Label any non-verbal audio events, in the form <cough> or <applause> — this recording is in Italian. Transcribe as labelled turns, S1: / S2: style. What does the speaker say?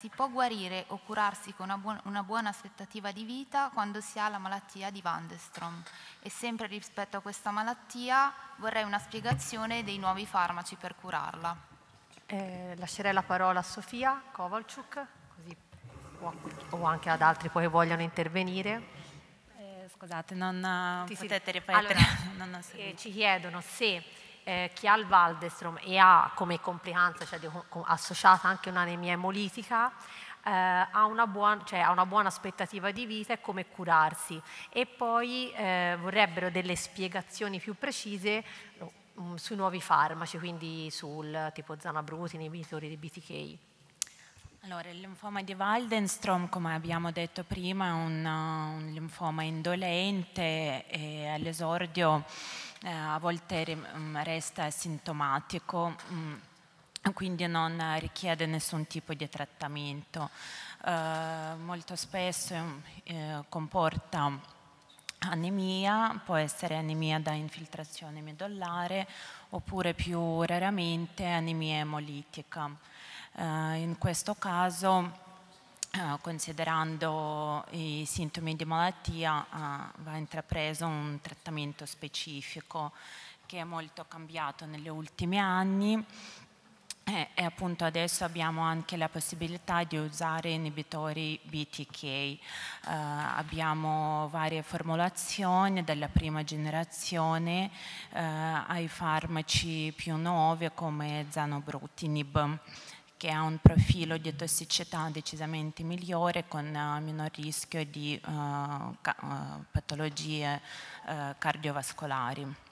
S1: Si può guarire o curarsi con una, buona, una buona aspettativa di vita quando si ha la malattia di Van de Strom e sempre rispetto a questa malattia vorrei una spiegazione dei nuovi farmaci per curarla.
S2: Eh, lascerei la parola a Sofia
S1: Kovalchuk così, o,
S2: o anche ad altri poi vogliono intervenire eh, scusate, non Ti potete ripetere. Allora, <laughs> non eh, ci chiedono se eh, che ha il Valdestrom e ha come complicanza, cioè associata anche un'anemia emolitica, eh, ha, una buon, cioè, ha, una buona aspettativa di vita e come curarsi. E poi eh, vorrebbero delle spiegazioni più precise um, sui nuovi farmaci, quindi sul tipo zanabrutin, inibitori di BTK.
S3: Allora, il linfoma di Waldenstrom, come abbiamo detto prima, è un, un linfoma indolente e all'esordio eh, a volte rim, mm, resta sintomatico, mh, mm, quindi non richiede nessun tipo di trattamento. Eh, molto spesso mm, eh, comporta anemia, può essere anemia da infiltrazione medollare oppure più raramente anemia emolitica. Eh, in questo caso eh, considerando i sintomi di malattia eh, va intrapreso un trattamento specifico che è molto cambiato negli ultimi anni e, eh, e appunto adesso abbiamo anche la possibilità di usare inibitori BTK. Eh, abbiamo varie formulazioni dalla prima generazione eh, ai farmaci più nuovi come Zanobrutinib che ha un profilo di tossicità decisamente migliore con eh, minor rischio di eh, eh, patologie cardiovascolari.